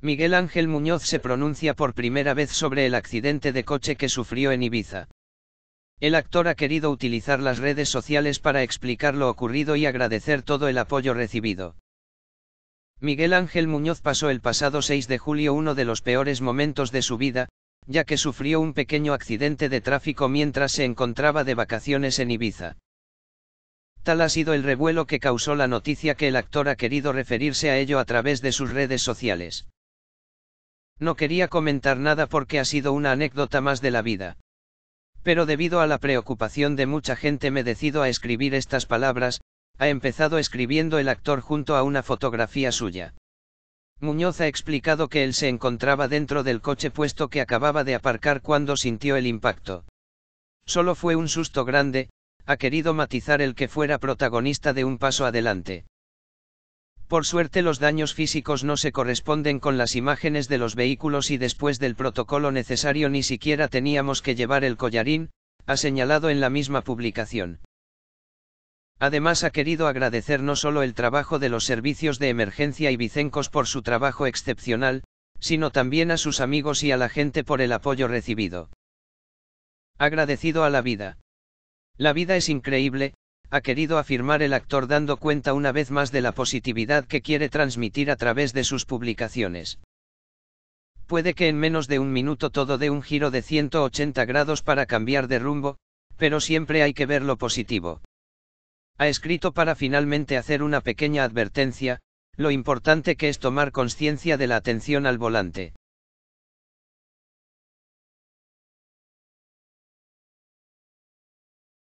Miguel Ángel Muñoz se pronuncia por primera vez sobre el accidente de coche que sufrió en Ibiza. El actor ha querido utilizar las redes sociales para explicar lo ocurrido y agradecer todo el apoyo recibido. Miguel Ángel Muñoz pasó el pasado 6 de julio uno de los peores momentos de su vida, ya que sufrió un pequeño accidente de tráfico mientras se encontraba de vacaciones en Ibiza. Tal ha sido el revuelo que causó la noticia que el actor ha querido referirse a ello a través de sus redes sociales. No quería comentar nada porque ha sido una anécdota más de la vida. Pero debido a la preocupación de mucha gente me decido a escribir estas palabras, ha empezado escribiendo el actor junto a una fotografía suya. Muñoz ha explicado que él se encontraba dentro del coche puesto que acababa de aparcar cuando sintió el impacto. Solo fue un susto grande, ha querido matizar el que fuera protagonista de un paso adelante. Por suerte los daños físicos no se corresponden con las imágenes de los vehículos y después del protocolo necesario ni siquiera teníamos que llevar el collarín, ha señalado en la misma publicación. Además ha querido agradecer no solo el trabajo de los servicios de emergencia y Vicencos por su trabajo excepcional, sino también a sus amigos y a la gente por el apoyo recibido. Agradecido a la vida. La vida es increíble, ha querido afirmar el actor dando cuenta una vez más de la positividad que quiere transmitir a través de sus publicaciones. Puede que en menos de un minuto todo dé un giro de 180 grados para cambiar de rumbo, pero siempre hay que ver lo positivo. Ha escrito para finalmente hacer una pequeña advertencia, lo importante que es tomar conciencia de la atención al volante.